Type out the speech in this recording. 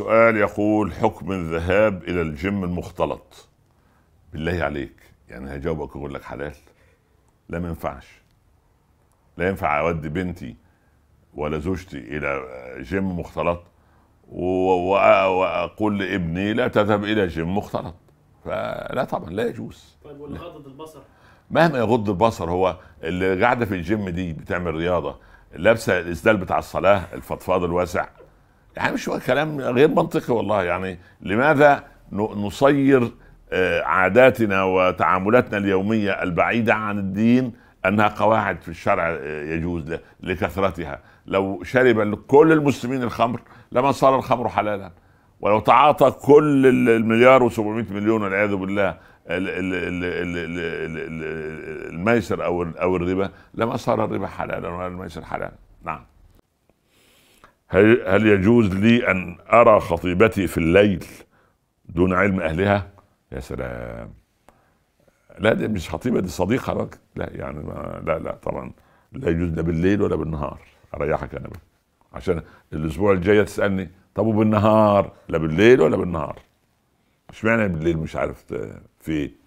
سؤال يقول حكم الذهاب الى الجيم المختلط بالله عليك يعني هجاوبك اقول لك حلال لا ما ينفعش لا ينفع اودي بنتي ولا زوجتي الى جيم مختلط واقول لابني لا تذهب الى جيم مختلط فلا طبعا لا يجوز طيب واللي غض البصر مهما يغض البصر هو اللي قاعده في الجيم دي بتعمل رياضه لابسه الاسدال بتاع الصلاه الفضفاض الواسع يعني مش كلام غير منطقي والله يعني لماذا نصير آه، عاداتنا وتعاملاتنا اليومية البعيدة عن الدين أنها قواعد في الشرع آه، يجوز لكثرتها لو شرب كل المسلمين الخمر لما صار الخمر حلالا ولو تعاطى كل المليار و700 مليون والعياذ بالله الميسر او او الربا لما صار الربا حلالا ولا الميسر حلالا نعم هل, هل يجوز لي أن أرى خطيبتي في الليل دون علم أهلها يا سلام لا دي مش خطيبة دي صديقة لك لا يعني ما لا لا طبعا لا يجوز لا بالليل ولا بالنهار أريحك أنا بقى. عشان الأسبوع الجاي تسألني طب وبالنهار لا بالليل ولا بالنهار اشمعنى بالليل مش عارف في